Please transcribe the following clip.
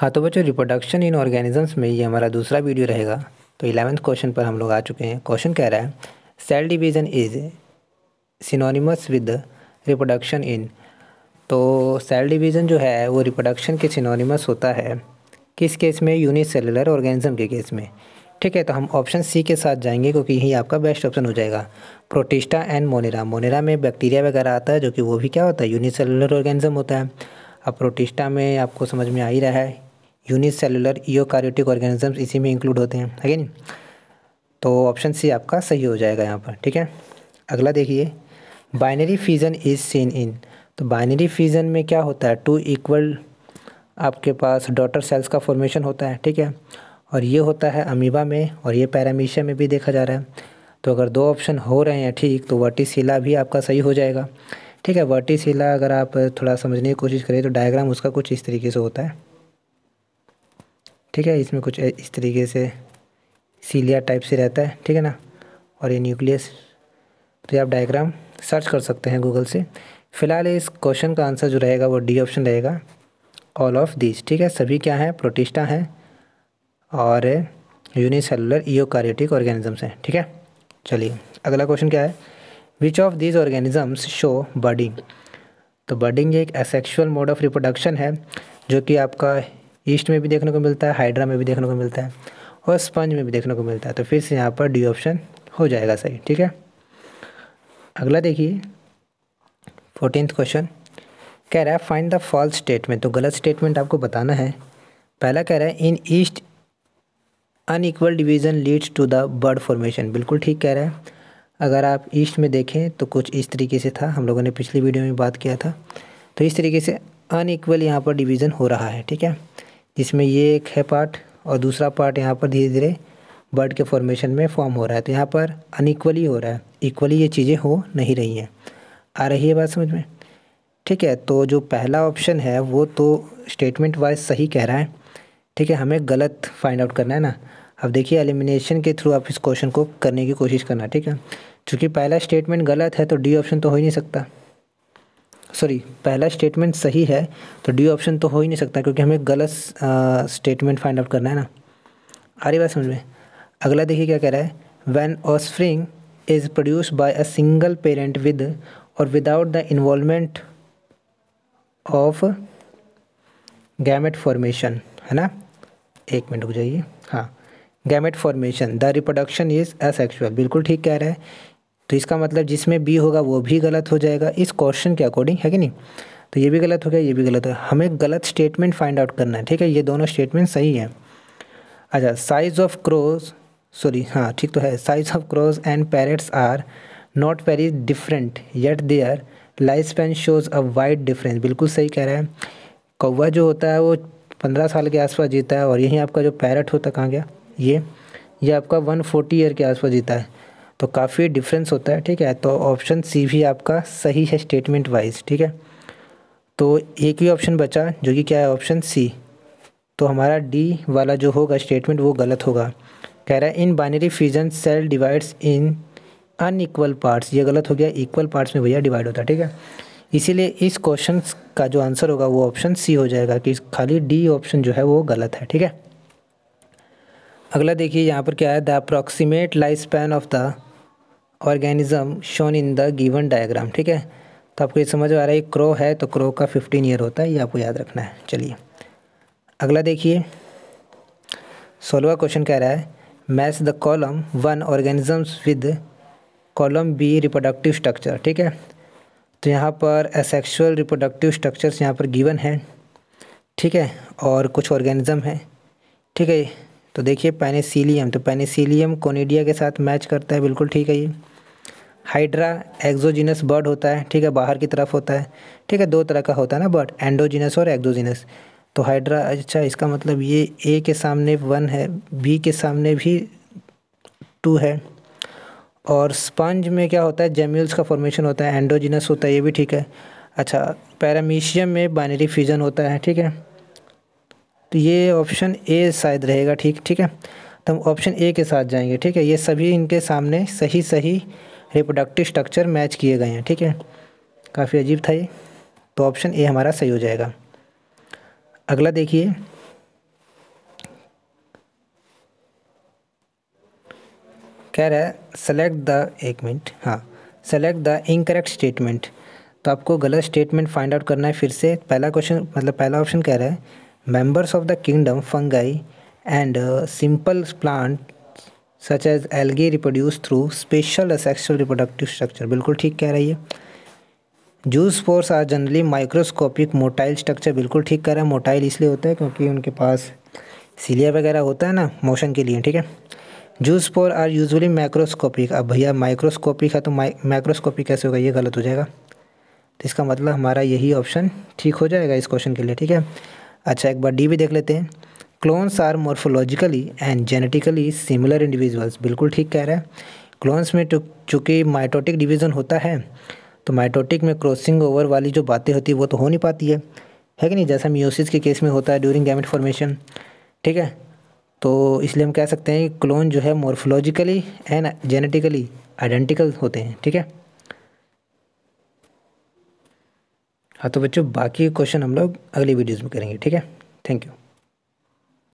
हाँ तो बच्चों रिप्रोडक्शन इन ऑर्गेनिजम्स में ये हमारा दूसरा वीडियो रहेगा तो इलेवेंथ क्वेश्चन पर हम लोग आ चुके हैं क्वेश्चन कह रहा है cell division is synonymous with reproduction in तो सेल डिवीज़न जो है वो रिप्रोडक्शन के सिनोनिमस होता है किस केस में सेलुलर ऑर्गेनिज्म के केस में ठीक है तो हम ऑप्शन सी के साथ जाएंगे क्योंकि यही आपका बेस्ट ऑप्शन हो जाएगा प्रोटिस्टा एंड मोनेरा मोनेरा में बैक्टीरिया वगैरह आता है जो कि वो भी क्या होता है सेलुलर ऑर्गेनिज्म होता है अब प्रोटिस्टा में आपको समझ में आ ही रहा है यूनिसेलुलर कार्योटिक ऑर्गेनिजम्स इसी में इंक्लूड होते हैं अगेन तो ऑप्शन सी आपका सही हो जाएगा यहाँ पर ठीक है अगला देखिए binary fission is seen in तो बाइनरी फ्यूज़न में क्या होता है टू इक्वल आपके पास डॉटर सेल्स का फॉर्मेशन होता है ठीक है और ये होता है अमीबा में और ये पैरामीशिया में भी देखा जा रहा है तो अगर दो ऑप्शन हो रहे हैं ठीक तो वर्टिसिला भी आपका सही हो जाएगा ठीक है वर्टिसिला अगर आप थोड़ा समझने की कोशिश करें तो डायग्राम उसका कुछ इस तरीके से होता है ठीक है इसमें कुछ इस तरीके से सीलिया टाइप से रहता है ठीक है ना और ये न्यूक्लियस तो ये आप डायग्राम सर्च कर सकते हैं गूगल से फ़िलहाल इस क्वेश्चन का आंसर जो रहेगा वो डी ऑप्शन रहेगा ऑल ऑफ दिस ठीक है सभी क्या हैं प्रोटिस्टा हैं और यूनिसेलुलर ईओकारियोटिक ऑर्गेनिजम्स हैं ठीक है चलिए अगला क्वेश्चन क्या है which of these organisms show budding तो बर्डिंग एक एसेक्शुअल मोड ऑफ रिप्रोडक्शन है जो कि आपका ईस्ट में भी देखने को मिलता है हाइड्रा में भी देखने को मिलता है और स्पंज में भी देखने को मिलता है तो फिर से यहाँ पर डी ऑप्शन हो जाएगा सही ठीक है अगला देखिए फोर्टीन क्वेश्चन कह रहा है फाइंड द फॉल्स स्टेटमेंट तो गलत स्टेटमेंट आपको बताना है पहला कह रहा है in yeast equal division leads to the bud formation बिल्कुल ठीक कह रहा है अगर आप ईस्ट में देखें तो कुछ इस तरीके से था हम लोगों ने पिछली वीडियो में बात किया था तो इस तरीके से अनईक्वल यहाँ पर डिवीज़न हो रहा है ठीक है जिसमें ये एक है पार्ट और दूसरा पार्ट यहाँ पर धीरे धीरे बर्ड के फॉर्मेशन में फॉर्म हो रहा है तो यहाँ पर अनइक्वली हो रहा है इक्वली ये चीज़ें हो नहीं रही हैं आ रही है बात समझ में ठीक है तो जो पहला ऑप्शन है वो तो स्टेटमेंट वाइज सही कह रहा है ठीक है हमें गलत फाइंड आउट करना है ना अब देखिए एलिमिनेशन के थ्रू आप इस क्वेश्चन को करने की कोशिश करना ठीक है चूँकि पहला स्टेटमेंट गलत है तो डी ऑप्शन तो हो ही नहीं सकता सॉरी पहला स्टेटमेंट सही है तो डी ऑप्शन तो हो ही नहीं सकता क्योंकि हमें गलत स्टेटमेंट फाइंड आउट करना है ना आ रही बात समझ में अगला देखिए क्या कह रहा है when offspring is produce by a single parent with और without the involvement of gamete formation है ना एक मिनट रुक जाइए हाँ gamete formation the reproduction is asexual बिल्कुल ठीक कह रहा है तो इसका मतलब जिसमें बी होगा वो भी गलत हो जाएगा इस क्वेश्चन के अकॉर्डिंग है कि नहीं तो ये भी गलत हो गया ये भी गलत हो गया हमें गलत स्टेटमेंट फाइंड आउट करना है ठीक है ये दोनों स्टेटमेंट सही है अच्छा साइज ऑफ क्रोज सॉरी हाँ ठीक तो है size of crows and parrots are not very different yet their life span shows a wide difference बिल्कुल सही कह रहा है कौवा जो होता है वो पंद्रह साल के आसपास जीता है और यहीं आपका जो पैरट होता कहाँ गया ये ये आपका वन फोर्टी ईयर के आसपास जीता है तो काफ़ी डिफरेंस होता है ठीक है तो ऑप्शन सी भी आपका सही है स्टेटमेंट वाइज ठीक है तो एक ही ऑप्शन बचा जो कि क्या है ऑप्शन सी तो हमारा डी वाला जो होगा स्टेटमेंट वो गलत होगा कह रहा है in binary fusion cell divides in unequal parts ये गलत हो गया इक्वल पार्ट्स में भैया डिवाइड होता है ठीक है इसीलिए इस क्वेश्चन का जो आंसर होगा वो ऑप्शन सी हो जाएगा कि खाली डी ऑप्शन जो है वो गलत है ठीक है अगला देखिए यहाँ पर क्या है the approximate life span of the organism shown in the given diagram ठीक है तो आपको ये समझ में आ रहा है क्रो है तो क्रो का फिफ्टीन ईयर होता है ये आपको याद रखना है चलिए अगला देखिए सोलवा क्वेश्चन कह रहा है match the column one organisms with column B reproductive structure ठीक है तो यहाँ पर असेक्शुअल रिप्रोडक्टिव स्ट्रक्चर्स यहाँ पर गिवन है ठीक है और कुछ ऑर्गेनिज्म हैं ठीक है तो देखिए पेनिसिलियम तो पेनिसिलियम कोनिडिया के साथ मैच करता है बिल्कुल ठीक है ये हाइड्रा एक्जोजिनस बर्ड होता है ठीक है बाहर की तरफ होता है ठीक है दो तरह का होता है ना बर्ड एंडोजिनस और एक्जोजिनस तो हाइड्रा अच्छा इसका मतलब ये ए के सामने वन है बी के सामने भी टू है और स्पंज में क्या होता है जेम्यूल्स का फॉर्मेशन होता है एंडोजिनस होता है ये भी ठीक है अच्छा पैरामीशियम में बाइनरी फ्यूजन होता है ठीक है तो ये ऑप्शन ए शायद रहेगा ठीक ठीक है तो हम ऑप्शन ए के साथ जाएंगे ठीक है ये सभी इनके सामने सही सही रिप्रोडक्टिव स्ट्रक्चर मैच किए गए हैं ठीक है काफ़ी अजीब था ये तो ऑप्शन ए हमारा सही हो जाएगा अगला देखिए कह रहा है सेलेक्ट द एक मिनट हाँ सेलेक्ट द इनकरेक्ट स्टेटमेंट तो आपको गलत स्टेटमेंट फाइंड आउट करना है फिर से पहला क्वेश्चन मतलब पहला ऑप्शन कह रहा है Members of the kingdom fungi and uh, simple plants such as algae reproduce through special sexual reproductive structure बिल्कुल ठीक कह रही है zoospores are generally microscopic motile structure बिल्कुल ठीक कह रहा है मोटाइल इसलिए होता है क्योंकि उनके पास सीलिया वगैरह होता है ना मोशन के लिए ठीक है zoospores are usually microscopic अब भैया माइक्रोस्कोपिक है तो माइक्रोस्कोपिक कैसे होगा ये गलत हो जाएगा तो इसका मतलब हमारा यही ऑप्शन ठीक हो जाएगा इस क्वेश्चन के लिए ठीक है अच्छा एक बार डी भी देख लेते हैं clones are morphologically and genetically similar individuals बिल्कुल ठीक कह रहे हैं क्लोन्स में चूँकि माइटोटिक डिवीज़न होता है तो माइटोटिक में क्रॉसिंग ओवर वाली जो बातें होती है वो तो हो नहीं पाती है है कि नहीं जैसा म्यूसिस के केस में होता है ड्यूरिंग गैमेट फॉर्मेशन ठीक है तो इसलिए हम कह सकते हैं कि क्लोन जो है मोर्फोलॉजिकली एंड जेनेटिकली आइडेंटिकल होते हैं ठीक है हाँ तो बच्चों बाकी क्वेश्चन हम लोग अगली वीडियोज़ में करेंगे ठीक है थैंक यू